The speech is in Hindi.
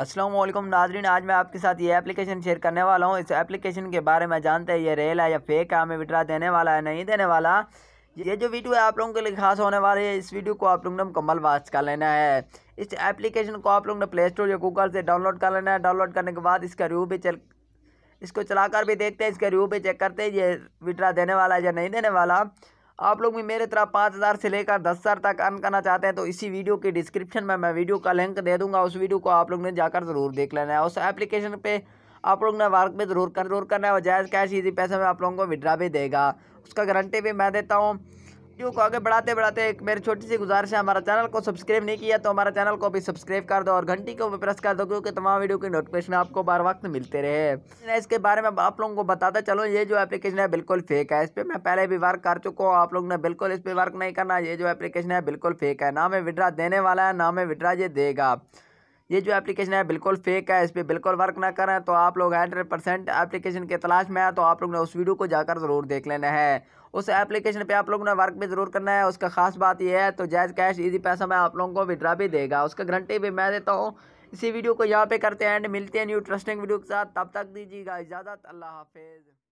असलम नाजरीन आज मैं आपके साथ ये एप्लीकेशन शेयर करने वाला हूँ इस एप्लीकेशन के बारे में जानते हैं ये रेल है या फेक है हमें विड्रा देने वाला है नहीं देने वाला ये जो वीडियो है आप लोगों के लिए खास होने वाली है इस वीडियो को आप लोग ने मुकम्मल वाच कर लेना है इस एप्लीकेशन को आप लोग ने प्ले स्टोर या गूगल से डाउनलोड कर लेना है डाउनलोड करने के बाद इसका रिव्यू भी चल इसको चलाकर भी देखते हैं इसका रिव्यू भी चेक करते हैं ये विड्रा देने वाला है या नहीं देने वाला आप लोग भी मेरे तरह पाँच हज़ार से लेकर दस हज़ार तक अर्न करना चाहते हैं तो इसी वीडियो के डिस्क्रिप्शन में मैं वीडियो का लिंक दे दूंगा उस वीडियो को आप लोग ने जाकर ज़रूर देख लेना है उस एप्लीकेशन पे आप लोग ने वर्क भी ज़रूर कर जरूर करना है और जायज़ कैश ईजी पैसे में आप लोगों को विड्रा भी देगा उसका गारंटी भी मैं देता हूँ वीडियो को आगे बढ़ाते बढ़ाते एक मेरी छोटी सी गुजारिश है हमारा चैनल को सब्सक्राइब नहीं किया तो हमारा चैनल को भी सब्सक्राइब कर दो और घंटी को भी प्रेस कर दो क्योंकि तमाम वीडियो की नोटिफिकेशन आपको बार वक्त मिलते रहे इसके बारे में आप लोगों को बताता चलो ये जो एप्लीकेशन है बिल्कुल फेक है इस पर मैं पहले भी वर्क कर चुका हूँ आप लोग ने बिल्कुल इस पर वर्क नहीं करना ये जो एप्लीकेशन है बिल्कुल फेक है ना मैं विड्रा देने वाला है ना मैं विड्रा ये देगा ये जो एप्लीकेशन है बिल्कुल फेक है इस पर बिल्कुल वर्क ना करें तो आप लोग हंड्रेड परसेंट एप्लीकेशन की तलाश में है तो आप लोग ने उस वीडियो को जाकर ज़रूर देख लेना है उस एप्लीकेशन पे आप लोगों ने वर्क भी ज़रूर करना है उसका खास बात यह है तो जायज़ कैश इजी पैसा मैं आप लोगों को विड्रा भी देगा उसका गारंटी भी मैं देता हूँ इसी वीडियो को यहाँ पे करते हैं एंड मिलते हैं न्यू इंटरेस्टिंग वीडियो के साथ तब तक दीजिएगा इजाज़त अल्लाह हाफिज़